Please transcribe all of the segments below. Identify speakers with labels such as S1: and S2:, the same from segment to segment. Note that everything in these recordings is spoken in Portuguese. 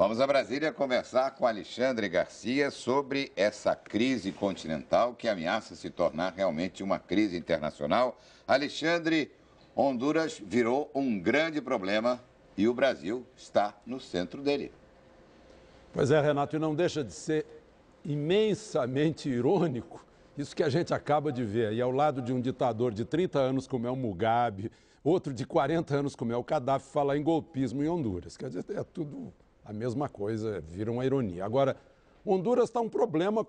S1: Vamos a Brasília conversar com Alexandre Garcia sobre essa crise continental que ameaça se tornar realmente uma crise internacional. Alexandre, Honduras virou um grande problema e o Brasil está no centro dele. Pois é, Renato, e não deixa de ser imensamente irônico isso que a gente acaba de ver. E ao lado de um ditador de 30 anos como é o Mugabe, outro de 40 anos como é o Gaddafi, falar em golpismo em Honduras. Quer dizer, é tudo a mesma coisa, vira uma ironia. Agora, Honduras está um problema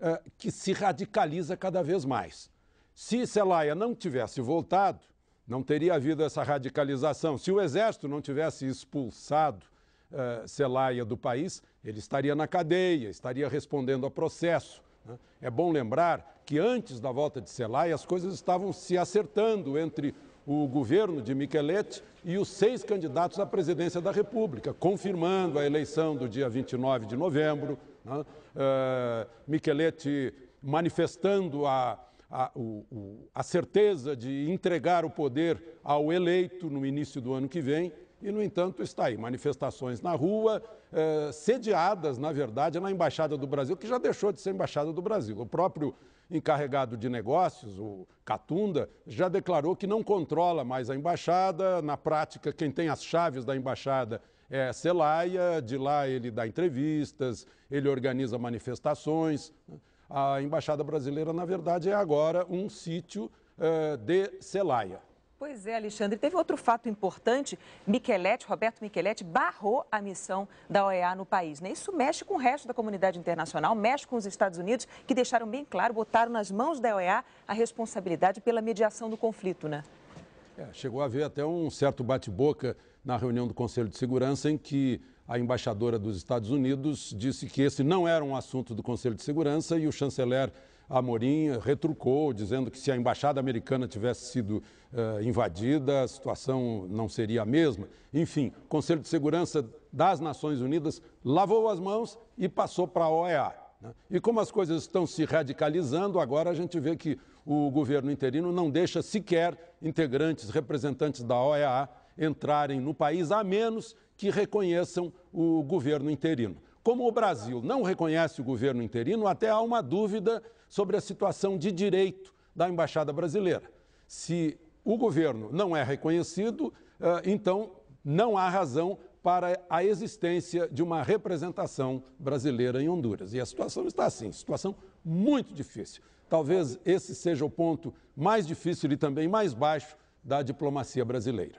S1: é, que se radicaliza cada vez mais. Se Celaya não tivesse voltado, não teria havido essa radicalização. Se o exército não tivesse expulsado uh, Celaya do país, ele estaria na cadeia, estaria respondendo a processo. Né? É bom lembrar que antes da volta de Celaya, as coisas estavam se acertando entre o governo de Micheletti e os seis candidatos à presidência da República, confirmando a eleição do dia 29 de novembro, né? Uh, eh, Micheletti manifestando a, a, o, o, a certeza de entregar o poder ao eleito no início do ano que vem, e, no entanto, está aí. Manifestações na rua, eh, sediadas, na verdade, na Embaixada do Brasil, que já deixou de ser Embaixada do Brasil. O próprio encarregado de negócios, o Catunda, já declarou que não controla mais a embaixada. Na prática, quem tem as chaves da embaixada é Celaya de lá ele dá entrevistas, ele organiza manifestações. A embaixada brasileira, na verdade, é agora um sítio eh, de Celaya
S2: Pois é, Alexandre. Teve outro fato importante. Miquelete, Roberto Micheletti, barrou a missão da OEA no país. Né? Isso mexe com o resto da comunidade internacional, mexe com os Estados Unidos, que deixaram bem claro, botaram nas mãos da OEA a responsabilidade pela mediação do conflito, né? É,
S1: chegou a haver até um certo bate-boca na reunião do Conselho de Segurança em que a embaixadora dos Estados Unidos disse que esse não era um assunto do Conselho de Segurança e o chanceler Amorim retrucou, dizendo que se a embaixada americana tivesse sido uh, invadida, a situação não seria a mesma. Enfim, o Conselho de Segurança das Nações Unidas lavou as mãos e passou para a OEA. Né? E como as coisas estão se radicalizando, agora a gente vê que o governo interino não deixa sequer integrantes, representantes da OEA entrarem no país, a menos que reconheçam o governo interino. Como o Brasil não reconhece o governo interino, até há uma dúvida sobre a situação de direito da Embaixada Brasileira. Se o governo não é reconhecido, eh, então não há razão para a existência de uma representação brasileira em Honduras. E a situação está assim, situação muito difícil. Talvez esse seja o ponto mais difícil e também mais baixo da diplomacia brasileira.